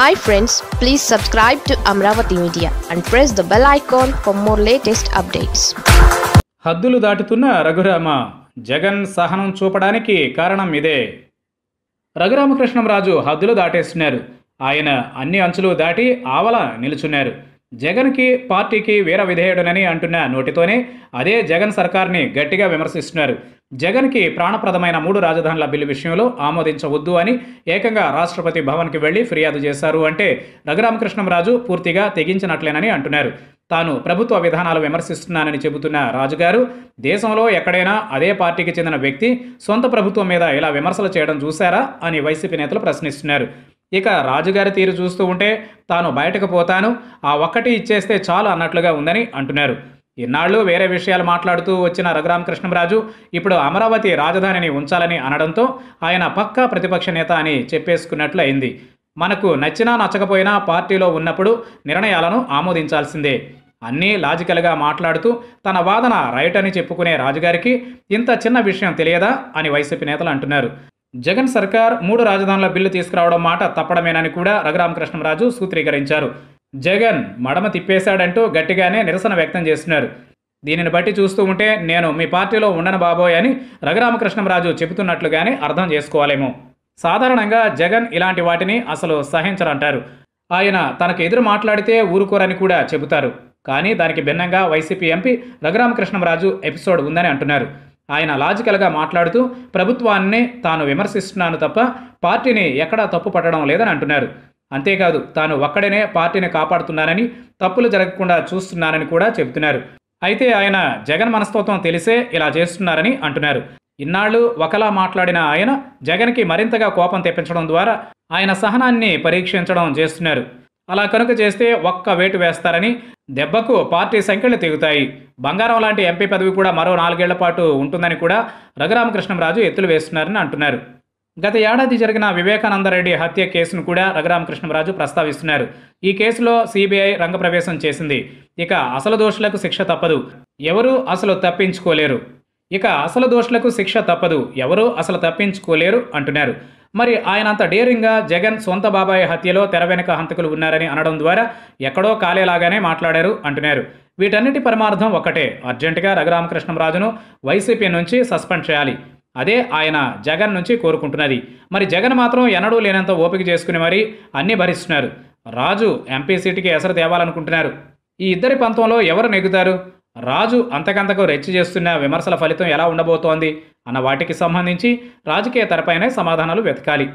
hi friends please subscribe to Amaravati media and press the bell icon for more latest updates హద్దులు దాటుతున్న రఘురామ జగన్ సహనం చూపడానికి కారణం ఇదే రఘురామకృష్ణం రాజు హద్దులు దాటేస్తున్నారు ఆయన అన్ని అంచులు దాటి ఆవల నిలుచున్నారు జగన్కి పార్టీకి వీర విధేయుడనని అంటున్న నోటితోనే అదే జగన్ సర్కార్ని గట్టిగా విమర్శిస్తున్నారు జగన్కి ప్రాణప్రదమైన మూడు రాజధానుల బిల్లు విషయంలో ఆమోదించవద్దు అని ఏకంగా రాష్ట్రపతి భవన్కి వెళ్ళి ఫిర్యాదు చేశారు అంటే రాజు పూర్తిగా తెగించినట్లేనని అంటున్నారు తాను ప్రభుత్వ విధానాలు విమర్శిస్తున్నానని చెబుతున్న రాజుగారు దేశంలో ఎక్కడైనా అదే పార్టీకి చెందిన వ్యక్తి సొంత ప్రభుత్వం మీద ఇలా విమర్శలు చేయడం చూశారా అని వైసీపీ నేతలు ప్రశ్నిస్తున్నారు ఇక రాజుగారి తీరు చూస్తూ ఉంటే తాను బయటకు పోతాను ఆ ఒక్కటి ఇచ్చేస్తే చాలు అన్నట్లుగా ఉందని అంటున్నారు ఇన్నాళ్ళు వేరే విషయాలు మాట్లాడుతూ వచ్చిన రఘురామ కృష్ణరాజు ఇప్పుడు అమరావతి రాజధానిని ఉంచాలని అనడంతో ఆయన పక్కా ప్రతిపక్ష నేత అని చెప్పేసుకున్నట్లు అయింది మనకు నచ్చినా నచ్చకపోయినా పార్టీలో ఉన్నప్పుడు నిర్ణయాలను ఆమోదించాల్సిందే అన్నీ లాజికల్గా మాట్లాడుతూ తన వాదన రైట్ అని చెప్పుకునే రాజుగారికి ఇంత చిన్న విషయం తెలియదా అని వైసీపీ నేతలు అంటున్నారు జగన్ సర్కార్ మూడు రాజధానుల బిల్లు తీసుకురావడం మాట తప్పడమేనని కూడా రఘురామకృష్ణరాజు సూత్రీకరించారు జగన్ మడమ తిప్పేశాడంటూ గట్టిగానే నిరసన వ్యక్తం చేస్తున్నారు దీనిని బట్టి చూస్తూ ఉంటే నేను మీ పార్టీలో ఉండను బాబోయ్ అని రఘురామకృష్ణరాజు చెబుతున్నట్లుగానే అర్థం చేసుకోవాలేమో సాధారణంగా జగన్ ఇలాంటి వాటిని అసలు సహించరంటారు ఆయన తనకు ఎదురు మాట్లాడితే ఊరుకోరని కూడా చెబుతారు కానీ దానికి భిన్నంగా వైసీపీ ఎంపీ రఘురామకృష్ణరాజు ఎపిసోడ్ ఉందని అంటున్నారు ఆయన లాజికల్గా మాట్లాడుతూ ప్రభుత్వాన్నే తాను విమర్శిస్తున్నాను తప్ప పార్టీని ఎక్కడా తప్పు పట్టడం లేదని అంటున్నారు అంతేకాదు తాను ఒక్కడనే పార్టీని కాపాడుతున్నానని తప్పులు జరగకుండా చూస్తున్నానని కూడా చెబుతున్నారు అయితే ఆయన జగన్ మనస్తత్వం తెలిసే ఇలా చేస్తున్నారని అంటున్నారు ఇన్నాళ్ళు ఒకలా మాట్లాడిన ఆయన జగన్కి మరింతగా కోపం తెప్పించడం ద్వారా ఆయన సహనాన్ని పరీక్షించడం చేస్తున్నారు అలా కనుక చేస్తే ఒక్క వేటు వేస్తారని దెబ్బకు పార్టీ సంఖ్యలు తెగుతాయి బంగారం లాంటి ఎంపీ పదవి కూడా మరో నాలుగేళ్ల పాటు ఉంటుందని కూడా రఘురామకృష్ణంరాజు ఎత్తులు వేస్తున్నారని అంటున్నారు గత ఏడాది జరిగిన వివేకానందరెడ్డి హత్య కేసును కూడా రఘురామకృష్ణంరాజు ప్రస్తావిస్తున్నారు ఈ కేసులో సిబిఐ రంగప్రవేశం చేసింది ఇక అసలు దోషులకు శిక్ష తప్పదు ఎవరూ అసలు తప్పించుకోలేరు ఇక అసలు దోషులకు శిక్ష తప్పదు ఎవరూ అసలు తప్పించుకోలేరు అంటున్నారు మరి ఆయన అంత డేరింగ్గా జగన్ సొంత బాబాయ్ హత్యలో తెర వెనుక హంతకులు ఉన్నారని అనడం ద్వారా ఎక్కడో కాలేలాగానే మాట్లాడారు అంటున్నారు వీటన్నిటి పరమార్థం ఒక్కటే అర్జెంటుగా రఘురామకృష్ణరాజును వైసీపీ నుంచి సస్పెండ్ చేయాలి అదే ఆయన జగన్ నుంచి కోరుకుంటున్నది మరి జగన్ మాత్రం ఎన్నడూ లేనంత ఓపిక చేసుకుని మరీ అన్నీ భరిస్తున్నారు రాజు ఎంపీ సీటుకి ఎసరు తేవాలనుకుంటున్నారు ఈ ఇద్దరి పంతంలో ఎవరు నెగ్గుతారు రాజు అంతకంతకు రెచ్చి చేస్తున్న విమర్శల ఫలితం ఎలా ఉండబోతోంది అన్న వాటికి సంబంధించి రాజకీయ తెరపైనే సమాధానాలు వెతకాలి